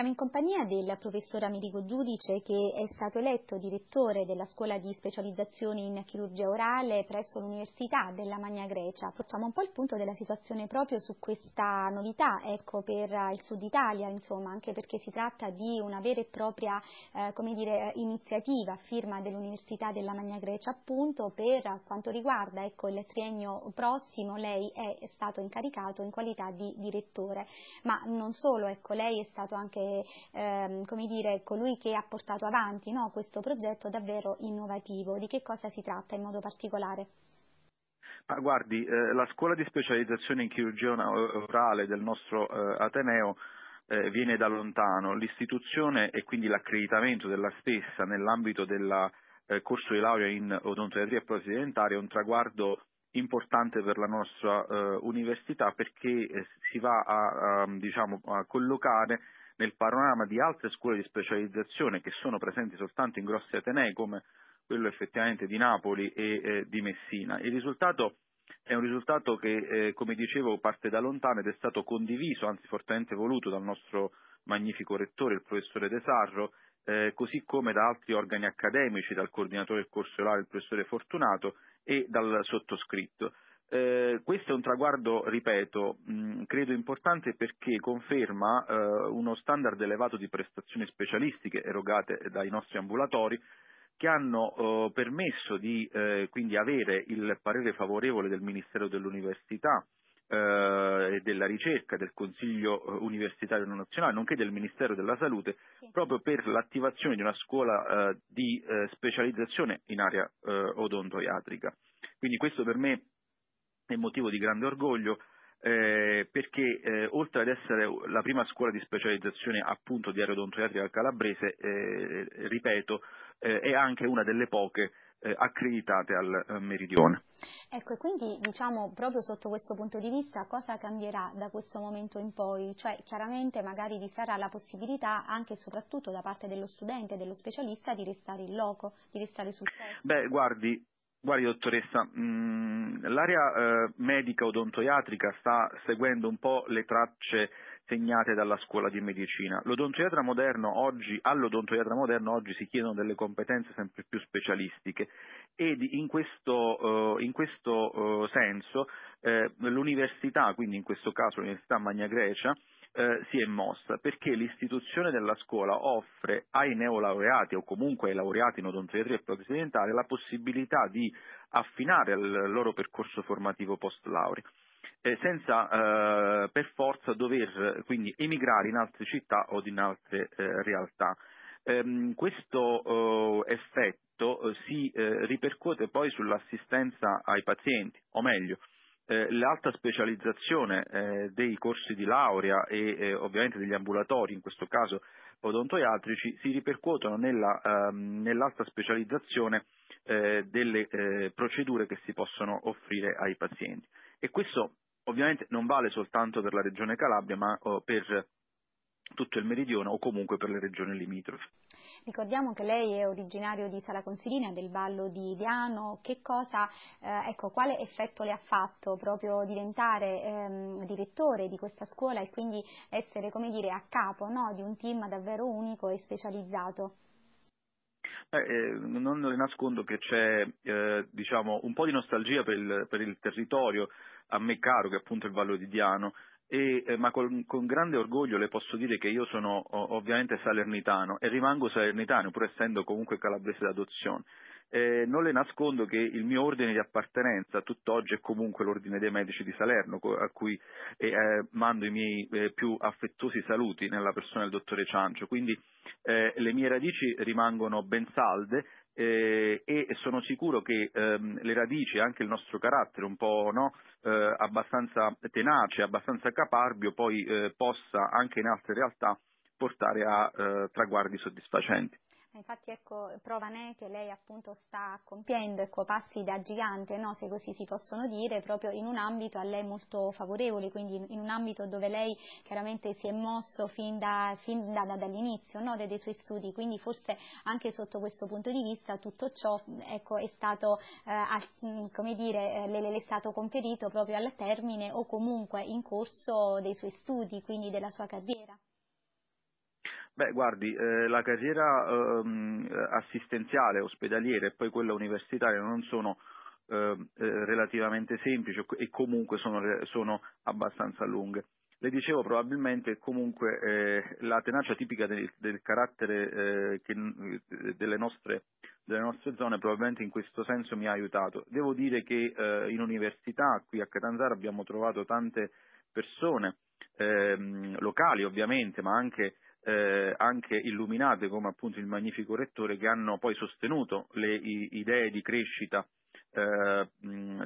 Siamo in compagnia del professor Amerigo Giudice che è stato eletto direttore della scuola di specializzazione in chirurgia orale presso l'Università della Magna Grecia. Facciamo un po' il punto della situazione proprio su questa novità ecco, per il sud Italia, insomma, anche perché si tratta di una vera e propria eh, dire, iniziativa a firma dell'Università della Magna Grecia appunto per quanto riguarda ecco, il triennio prossimo lei è stato incaricato in qualità di direttore, ma non solo, ecco, lei è stato anche ehm, come dire, colui che ha portato avanti no, questo progetto davvero innovativo. Di che cosa si tratta in modo particolare? Ma guardi, eh, la scuola di specializzazione in chirurgia orale del nostro eh, Ateneo eh, viene da lontano. L'istituzione e quindi l'accreditamento della stessa nell'ambito del eh, corso di laurea in odontoiatria e protesi dentaria è un traguardo importante per la nostra eh, università perché eh, si va a, a, diciamo, a collocare nel panorama di altre scuole di specializzazione che sono presenti soltanto in grossi atenei come quello effettivamente di Napoli e eh, di Messina. Il risultato è un risultato che, eh, come dicevo, parte da lontano ed è stato condiviso, anzi fortemente voluto dal nostro magnifico rettore, il professore De Sarro, eh, così come da altri organi accademici, dal coordinatore del corso solare, il professore Fortunato, e dal sottoscritto. Eh, questo è un traguardo, ripeto, mh, mm, credo importante perché conferma eh, uno standard elevato di prestazioni specialistiche erogate dai nostri ambulatori che hanno eh, permesso di eh, quindi avere il parere favorevole del Ministero dell'Università eh, e della ricerca del Consiglio eh, Universitario Nazionale, nonché del Ministero della Salute, sì. proprio per l'attivazione di una scuola di specializzazione in area odontoiatrica. Quindi questo per me è motivo di grande orgoglio eh, perché eh, oltre ad essere la prima scuola di specializzazione appunto di aerodontoiatria calabrese, eh, ripeto, eh, è anche una delle poche eh, accreditate al eh, Meridione. Ecco, e quindi diciamo proprio sotto questo punto di vista cosa cambierà da questo momento in poi? Cioè chiaramente magari vi sarà la possibilità anche e soprattutto da parte dello studente, dello specialista di restare in loco, di restare sul posto. Beh, guardi, Guardi dottoressa, mm, l'area eh, medica odontoiatrica sta seguendo un po' le tracce segnate dalla scuola di medicina. L'odontoiatra moderno oggi, all'odontoiatra moderno oggi si chiedono delle competenze sempre più specialistiche e in questo, eh, in questo eh, senso eh, l'università, quindi in questo caso l'Università Magna Grecia, eh, si è mossa perché l'istituzione della scuola offre ai neolaureati o comunque ai laureati in odontoiatria e protesi dentale la possibilità di affinare il loro percorso formativo post laurea. Eh, senza eh, per forza dover quindi emigrare in altre città o in altre eh, realtà. Ehm, questo eh, effetto eh, si ripercuote poi sull'assistenza ai pazienti, o meglio, eh, l'alta specializzazione eh, dei corsi di laurea e eh, ovviamente degli ambulatori, in questo caso odontoiatrici, si ripercuotono nella, ehm, nell'alta specializzazione eh, delle eh, procedure che si possono offrire ai pazienti. E questo ovviamente non vale soltanto per la Regione Calabria, ma oh, per tutto il meridione o comunque per le regioni limitrofe. Ricordiamo che lei è originario di Sala Consilina, del Vallo di Diano, che cosa, eh, ecco, quale effetto le ha fatto proprio diventare ehm, direttore di questa scuola e quindi essere come dire, a capo no, di un team davvero unico e specializzato? Beh, eh, non le nascondo che c'è eh, diciamo, un po' di nostalgia per il, per il territorio a me caro, che è appunto il Vallo di Diano, e, eh, ma con, con, grande orgoglio le posso dire che io sono ovviamente salernitano e rimango salernitano pur essendo comunque calabrese d'adozione. Eh, non le nascondo che il mio ordine di appartenenza tutt'oggi è comunque l'ordine dei medici di Salerno a cui eh, mando i miei eh, più affettuosi saluti nella persona del dottore Ciancio, quindi eh, le mie radici rimangono ben salde eh, e sono sicuro che ehm, le radici e anche il nostro carattere un po' no, eh, abbastanza tenace, abbastanza caparbio, poi eh, possa anche in altre realtà portare a eh, traguardi soddisfacenti. Infatti ecco, Provanè che lei appunto sta compiendo ecco, passi da gigante, no? se così si possono dire, proprio in un ambito a lei molto favorevole, quindi in un ambito dove lei chiaramente si è mosso fin, da, fin da, da, dall'inizio no? dei, dei, suoi studi, quindi forse anche sotto questo punto di vista tutto ciò ecco, è, stato, eh, come dire, eh, le, le è stato conferito proprio al termine o comunque in corso dei suoi studi, quindi della sua carriera. Beh, guardi, eh, la carriera ehm, assistenziale, ospedaliera e poi quella universitaria non sono ehm, eh, relativamente semplici e comunque sono, sono, abbastanza lunghe. Le dicevo probabilmente comunque eh, la tenacia tipica del, del carattere eh, che, mm, eh, delle, nostre, delle, nostre, zone probabilmente in questo senso mi ha aiutato. Devo dire che eh, in università qui a Catanzaro abbiamo trovato tante persone ehm, locali ovviamente ma anche anche illuminate come appunto il magnifico rettore che hanno poi sostenuto le idee di crescita eh,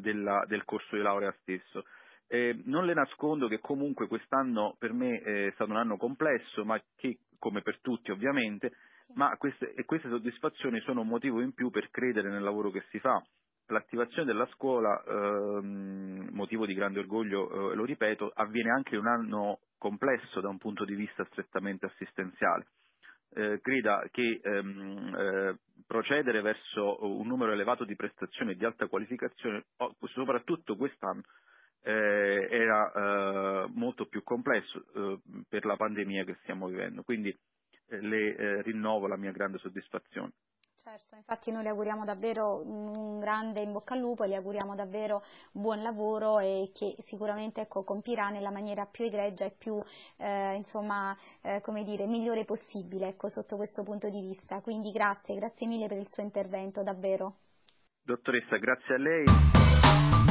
della, del corso di laurea stesso. Eh, non le nascondo che comunque quest'anno per me eh, è stato un anno complesso, ma che come per tutti ovviamente, sì. ma queste, queste, soddisfazioni sono un motivo in più per credere nel lavoro che si fa. L'attivazione della scuola, ehm, motivo di grande orgoglio, eh, lo ripeto, avviene anche un anno complesso da un punto di vista strettamente assistenziale. Eh, grida che ehm, eh, procedere verso un numero elevato di prestazioni di alta qualificazione, soprattutto quest'anno, eh, era eh, molto più complesso eh, per la pandemia che stiamo vivendo. Quindi eh, le rinnovo la mia grande soddisfazione. Certo, infatti noi le auguriamo davvero un grande in bocca al lupo le auguriamo davvero buon lavoro e che sicuramente ecco, compirà nella maniera più egregia e più eh, insomma, eh, dire, migliore possibile ecco, sotto questo punto di vista. Quindi grazie, grazie mille per il suo intervento davvero. Dottoressa, grazie a lei.